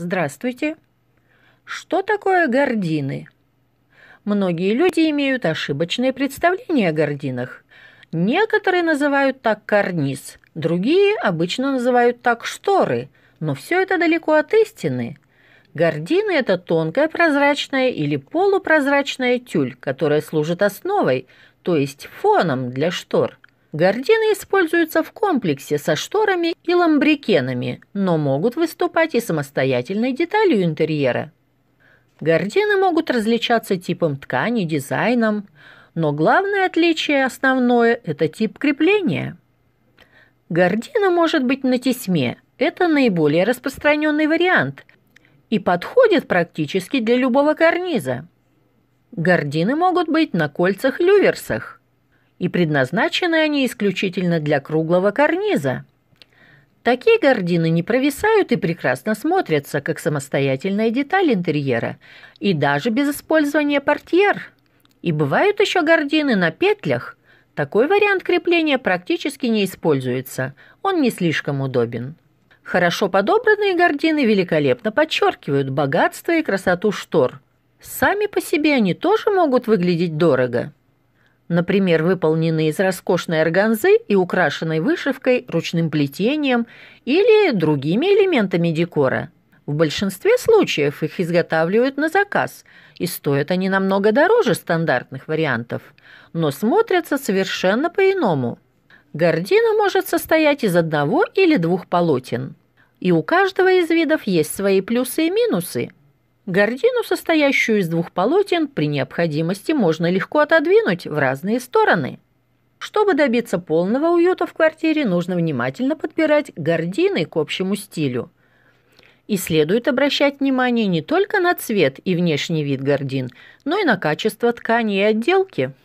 Здравствуйте. Что такое гордины? Многие люди имеют ошибочные представления о гординах. Некоторые называют так карниз, другие обычно называют так шторы, но все это далеко от истины. Гордины – это тонкая прозрачная или полупрозрачная тюль, которая служит основой, то есть фоном для штор – Гордины используются в комплексе со шторами и ламбрикенами, но могут выступать и самостоятельной деталью интерьера. Гордины могут различаться типом ткани, дизайном, но главное отличие основное – это тип крепления. Гардина может быть на тесьме – это наиболее распространенный вариант и подходит практически для любого карниза. Гордины могут быть на кольцах-люверсах и предназначены они исключительно для круглого карниза. Такие гардины не провисают и прекрасно смотрятся, как самостоятельная деталь интерьера, и даже без использования портьер. И бывают еще гардины на петлях. Такой вариант крепления практически не используется, он не слишком удобен. Хорошо подобранные гардины великолепно подчеркивают богатство и красоту штор. Сами по себе они тоже могут выглядеть дорого – например, выполненные из роскошной органзы и украшенной вышивкой, ручным плетением или другими элементами декора. В большинстве случаев их изготавливают на заказ, и стоят они намного дороже стандартных вариантов, но смотрятся совершенно по-иному. Гордина может состоять из одного или двух полотен. И у каждого из видов есть свои плюсы и минусы – Гордину, состоящую из двух полотен, при необходимости можно легко отодвинуть в разные стороны. Чтобы добиться полного уюта в квартире, нужно внимательно подбирать гордины к общему стилю. И следует обращать внимание не только на цвет и внешний вид гордин, но и на качество ткани и отделки –